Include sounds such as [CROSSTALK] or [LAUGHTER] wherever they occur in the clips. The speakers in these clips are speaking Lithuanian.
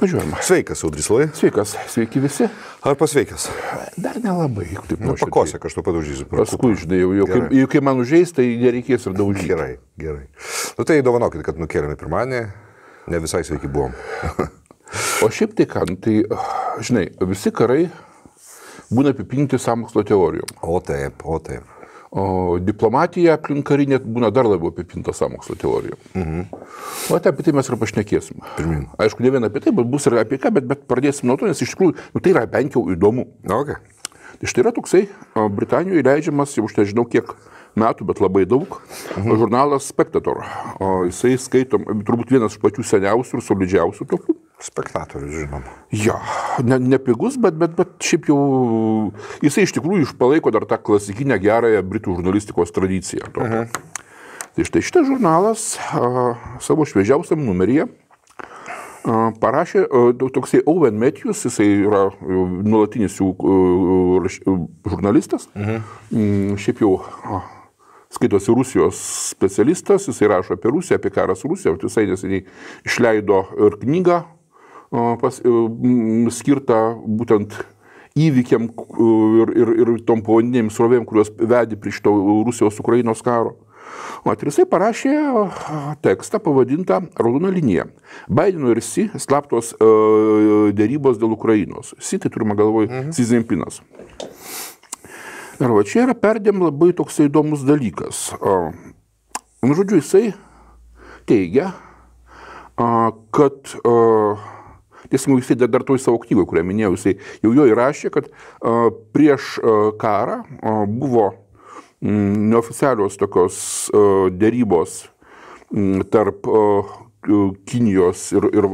Važiuojam. Sveikas, Audrislai. Sveikas, sveiki visi. Ar pasveikas? Dar nelabai. Taip, nu, pakosė, kažkaip padaužysiu. Paskui, žinai, jau, jau, kai, jau kai man užžeis, tai nereikės ir daužyti. Gerai, gerai. Nu tai dovanokit, kad nukėlėme pirmadienį, ne visai sveiki buvom. o šiaip tai ką, nu, tai, žinai, visi karai būna apipinti samokslo teorijom. O taip, o taip. O diplomatija aplink karinė būna dar labiau apipinta sąmokslo teorija. Mhm. O tai apie tai mes ir pašnekėsim. Pirmin. Aišku, ne vien apie tai, bet bus ir apie ką, bet, bet pradėsim nuo to, nes iš tikrųjų nu, tai yra bent jau įdomu. Okay. Tai štai yra toksai Britanijoje leidžiamas, jau už tai žinau kiek metų, bet labai daug, mhm. žurnalas Spectator. O jisai skaitom, turbūt vienas iš pačių seniausių ir solidžiausių tokių. Spektatorius, žinoma. Jo, ne, ne pigus, bet, bet, bet šiaip jau jisai iš tikrųjų išpalaiko dar tą klasikinę gerąją britų žurnalistikos tradiciją. Uh mhm. -huh. Tai štai šitas žurnalas a, savo šviežiausiam numeryje a, parašė a, toksai Owen Matthews, jisai yra nuolatinis jų a, a, žurnalistas, uh mhm. -huh. m, mm, šiaip jau a, skaitosi Rusijos specialistas, jisai rašo apie Rusiją, apie karą su Rusija, jisai neseniai išleido ir knygą pas, e, skirtą būtent įvykiam e, ir, ir, ir tom povaninėm srovėm, kurios vedė prie šito Rusijos-Ukrainos karo. O ir jisai parašė tekstą pavadintą Raudona linija. Baideno ir Si slaptos uh, e, dėrybos dėl Ukrainos. Si tai turime galvoje mhm. Si Zempinas. Ir va čia yra perdėm labai toks įdomus dalykas. Uh, nu, žodžiu, jisai teigia, uh, kad uh, teisingiau jisai dar toj savo knygoje, kurią minėjau, jisai jau jo įrašė, kad uh, prieš uh, karą uh, buvo mm, neoficialios tokios uh, dėrybos mm, tarp uh, Kinijos ir, ir,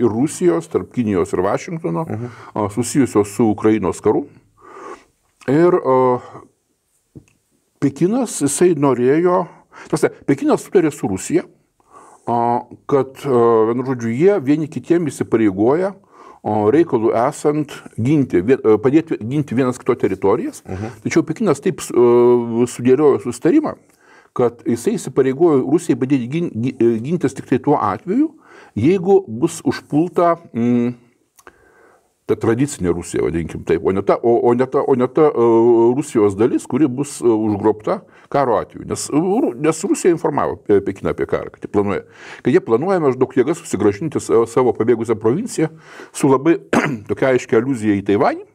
ir Rusijos, tarp Kinijos ir Vašingtono, uh mhm. -huh. susijusios su Ukrainos karu. Ir uh, Pekinas, jisai norėjo, tas, Pekinas sutarė su Rusija, kad, vienu žodžiu, jie vieni kitiem įsipareigoja reikalų esant ginti, padėti ginti vienas kito teritorijas. Uh mhm. -huh. Tačiau Pekinas taip sudėliojo sustarimą, kad jisai įsipareigojo Rusijai padėti gintis tik tai tuo atveju, jeigu bus užpulta mm, ta tradicinė Rusija, vadinkim taip, o ne ta, o, o ne ta, o ne ta e, Rusijos dalis, kuri bus e, užgrobta karo atveju. Nes, e, nes Rusija informavo Pekiną apie karą, kad, planuoja, kad jie planuoja maždaug jėgas susigražinti savo pabėgusią provinciją su labai [CLEARS THROAT] tokia aiškia aluzija į Taivanį.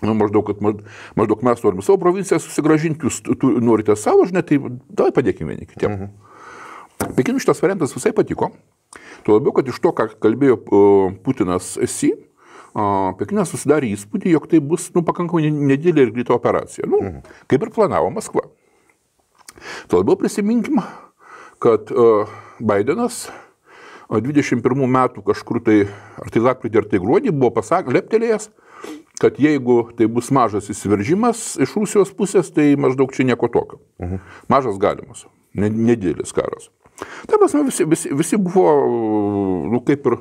Nu, maždaug, kad, maždaug mes norime savo provinciją susigražinti, jūs tu, tu, norite savo, žinai, tai davai padėkime vieni kitiem. Mhm. Uh -huh. Pekinui šitas variantas visai patiko. Tuo labiau, kad iš to, ką kalbėjo Putinas Si, Pekinas susidarė įspūdį, jog tai bus nu, pakankamai nedidelė ir greita operacija. Nu, mhm. Kaip ir planavo Maskva. Tuo labiau prisiminkim, kad uh, Bidenas 21 metų kažkur tai, ar tai lapkritį, ar tai gruodį, buvo pasakęs, leptelėjęs, kad jeigu tai bus mažas įsiveržimas iš Rusijos pusės, tai maždaug čia nieko tokio. Mhm. Mažas galimas, nedidelis karas. Ta prasme, visi, visi, visi buvo, nu, kaip ir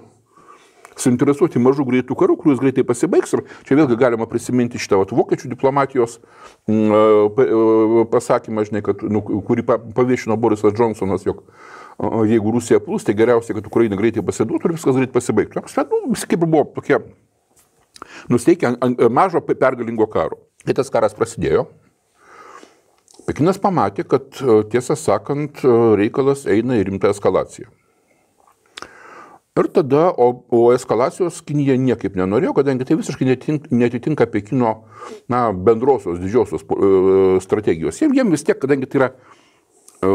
suinteresuoti mažų greitų karų, kuris greitai pasibaigs. Ir čia vėlgi galima prisiminti šitą vat, vokiečių diplomatijos mm, e, e, pasakymą, žinai, kad, nu, kurį paviešino Borisas Johnsonas, jog jeigu Rusija plūs, tai geriausia, kad Ukraina greitai pasiduotų ir viskas greit pasibaigtų. Nu, Vis kaip buvo tokie nusteikę mažo pergalingo karo. Kai tas karas prasidėjo, Pekinas pamatė, kad e, tiesą sakant, reikalas eina į rimtą eskalaciją. Ir tada, o, o eskalacijos Kinija niekaip nenorėjo, kadangi tai visiškai netitinka, netitinka Pekino na, bendrosios didžiosios e, strategijos. Jiem, jiem vis tiek, kadangi tai yra e,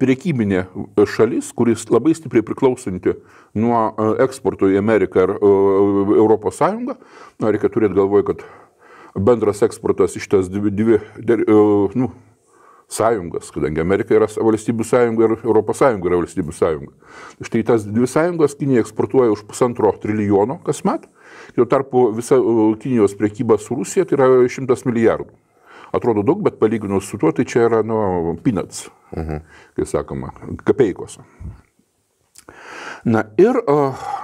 priekybinė šalis, kuris labai stipriai priklausanti nuo e, eksporto į Ameriką ir Europos Sąjungą, na, reikia turėti galvoje, kad bendras eksportas iš tas dvi, dvi der, nu, sąjungas, kadangi Amerika yra valstybių sąjunga ir Europos sąjunga yra valstybių sąjunga. Štai tas dvi sąjungas Kinija eksportuoja už pusantro trilijono kasmet, jo tarpu visa Kinijos priekyba su Rusija tai yra šimtas milijardų. Atrodo daug, bet palyginus su tuo, tai čia yra nu, peanuts, uh mhm. -huh. kai sakoma, kapeikos. Na ir uh,